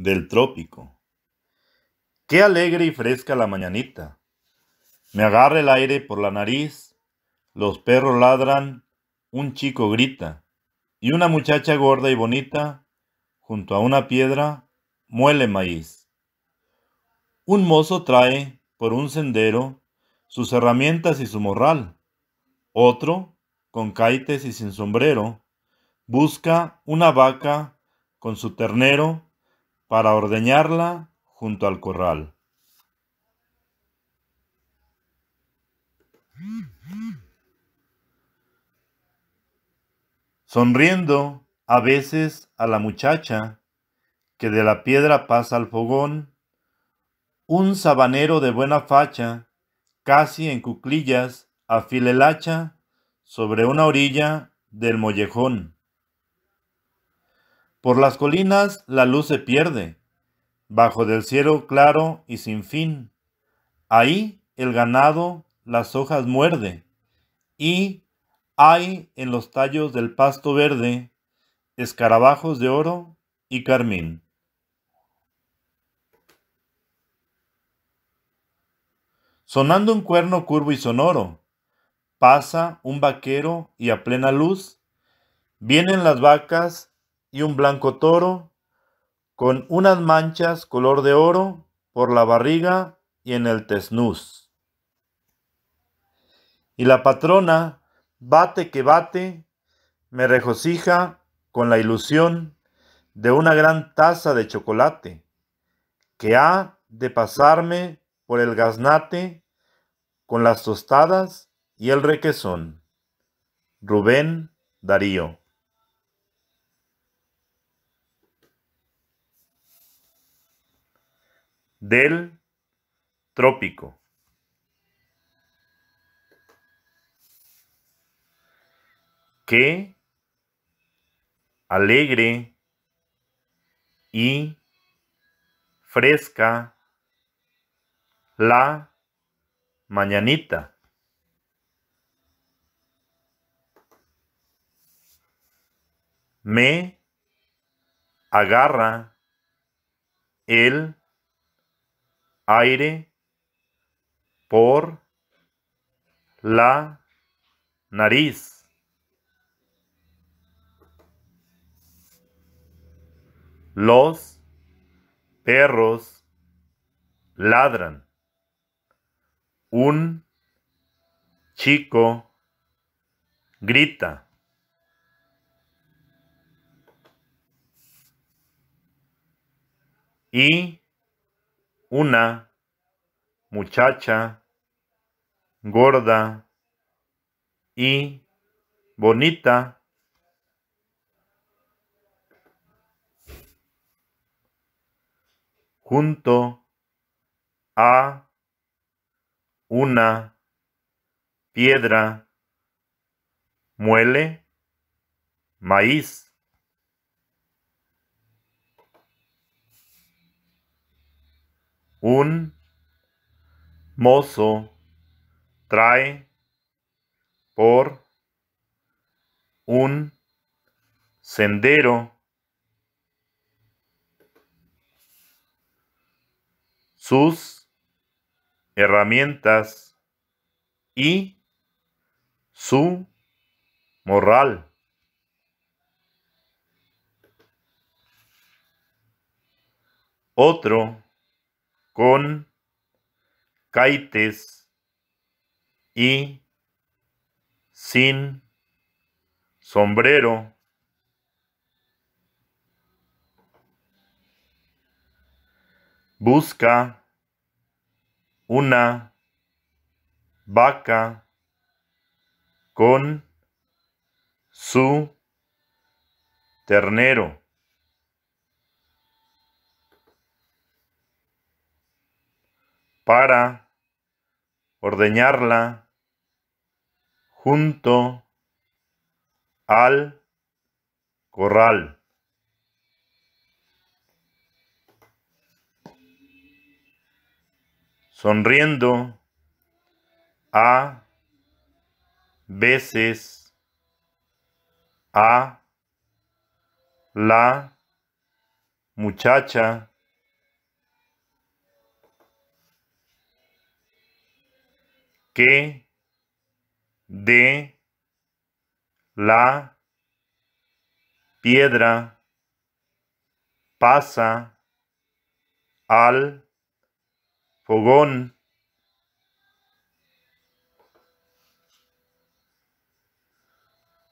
del trópico. Qué alegre y fresca la mañanita. Me agarra el aire por la nariz, los perros ladran, un chico grita, y una muchacha gorda y bonita, junto a una piedra, muele maíz. Un mozo trae, por un sendero, sus herramientas y su morral. Otro, con caites y sin sombrero, busca una vaca con su ternero para ordeñarla junto al corral. Sonriendo a veces a la muchacha que de la piedra pasa al fogón, un sabanero de buena facha, casi en cuclillas, afila el hacha sobre una orilla del mollejón. Por las colinas la luz se pierde, bajo del cielo claro y sin fin. Ahí el ganado las hojas muerde, y hay en los tallos del pasto verde escarabajos de oro y carmín. Sonando un cuerno curvo y sonoro, pasa un vaquero y a plena luz, vienen las vacas y un blanco toro con unas manchas color de oro por la barriga y en el tesnús. Y la patrona, bate que bate, me regocija con la ilusión de una gran taza de chocolate que ha de pasarme por el gaznate con las tostadas y el requesón. Rubén Darío. del trópico. Que. alegre y fresca la mañanita. Me agarra el aire por la nariz. Los perros ladran. Un chico grita. Y una muchacha gorda y bonita. junto a una piedra muele maíz. Un mozo trae por un sendero sus herramientas y su moral. Otro con caites y sin sombrero. Busca una vaca con su ternero. para, ordeñarla, junto al corral. Sonriendo a veces a la muchacha que de la piedra pasa al fogón.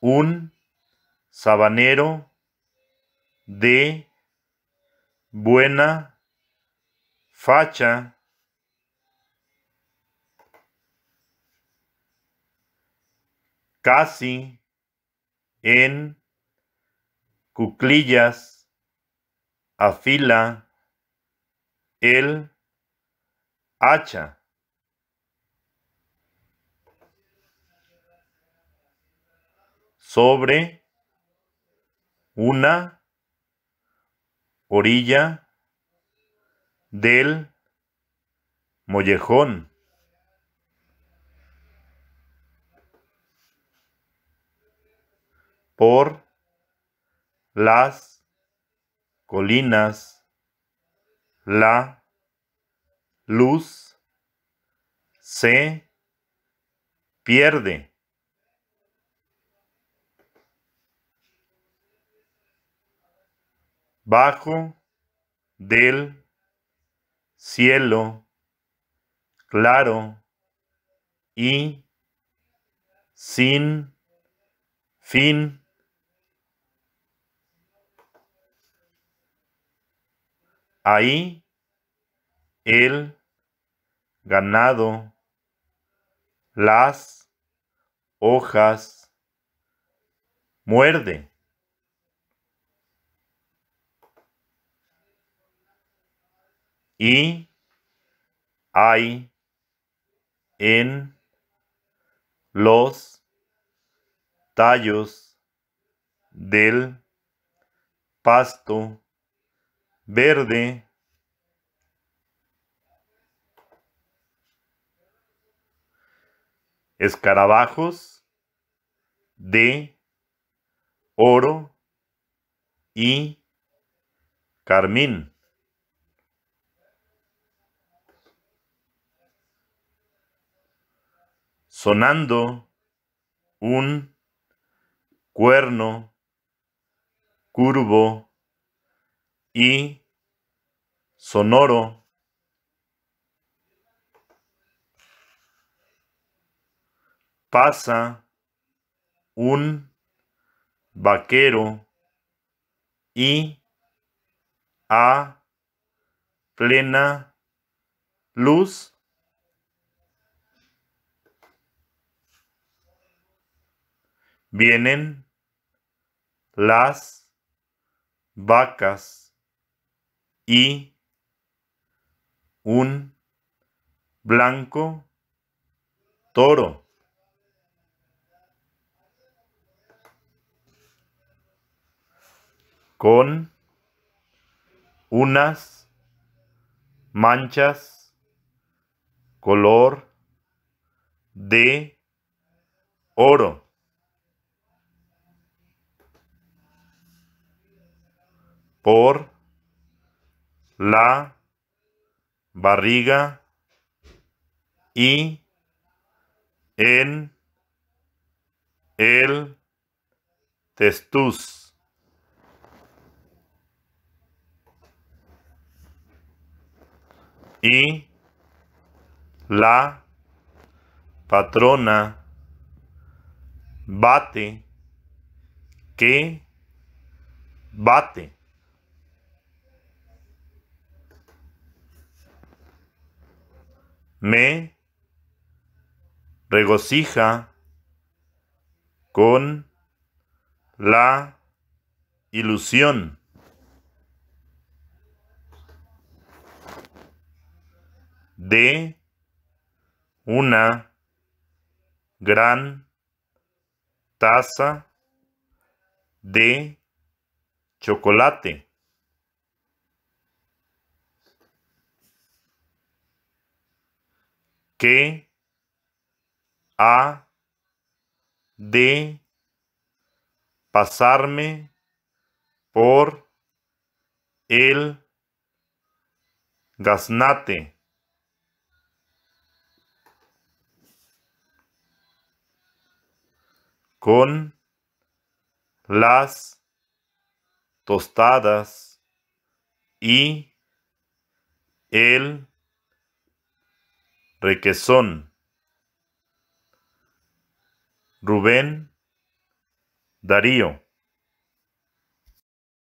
Un sabanero de buena facha casi, en, cuclillas, afila, el, hacha. Sobre una orilla del mollejón. por las colinas, la luz se pierde. Bajo del cielo claro y sin fin. Ahí el ganado, las hojas, muerde. Y hay en los tallos del pasto verde, escarabajos de oro y carmín. Sonando un cuerno curvo y sonoro, pasa un vaquero y a plena luz vienen las vacas y un blanco toro. con unas manchas color de oro. por la barriga y en el testuz Y la patrona bate que bate. me regocija con la ilusión. de una gran taza de chocolate. que ha de pasarme por el gaznate. con las tostadas y el Requesón, Rubén, Darío.